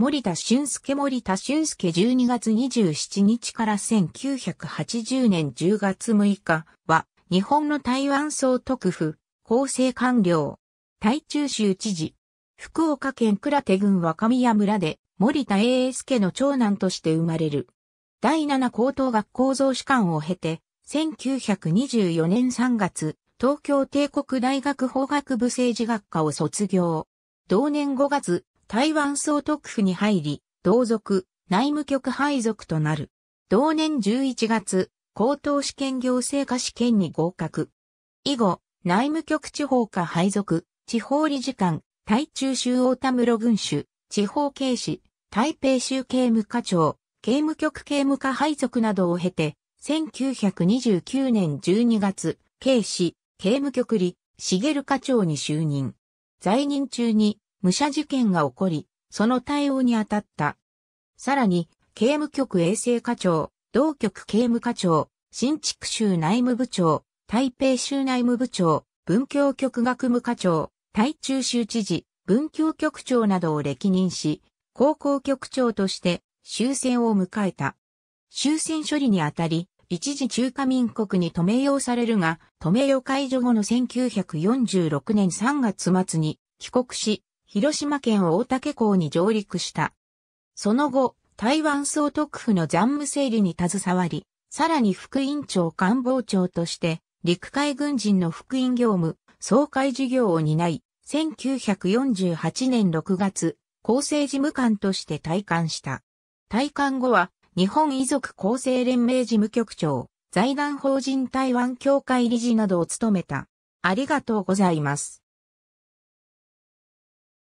森田俊介森田俊介12月27日から1980年10月6日は日本の台湾総督府、厚生官僚、台中州知事、福岡県倉手郡若宮村で森田英介の長男として生まれる。第7高等学校増士官を経て、1924年3月、東京帝国大学法学部政治学科を卒業。同年5月、台湾総督府に入り、同族、内務局配属となる。同年11月、高等試験行政科試験に合格。以後、内務局地方科配属、地方理事官、台中州大田室軍主、地方警視、台北州刑務課長、刑務局刑務課配属などを経て、1929年12月、警視、刑務局理、茂課長に就任。在任中に武者事件が起こり、その対応に当たった。さらに、刑務局衛生課長、同局刑務課長、新築州内務部長、台北州内務部長、文教局学務課長、台中州知事、文教局長などを歴任し、高校局長として終戦を迎えた。終戦処理にあたり、一時中華民国に止めようされるが、止めよう解除後の1946年3月末に帰国し、広島県大竹港に上陸した。その後、台湾総督府の残務整理に携わり、さらに副委員長官房長として、陸海軍人の副委員業務、総会事業を担い、1948年6月、厚生事務官として退官した。退官後は、日本遺族厚生連盟事務局長、財団法人台湾協会理事などを務めた。ありがとうございます。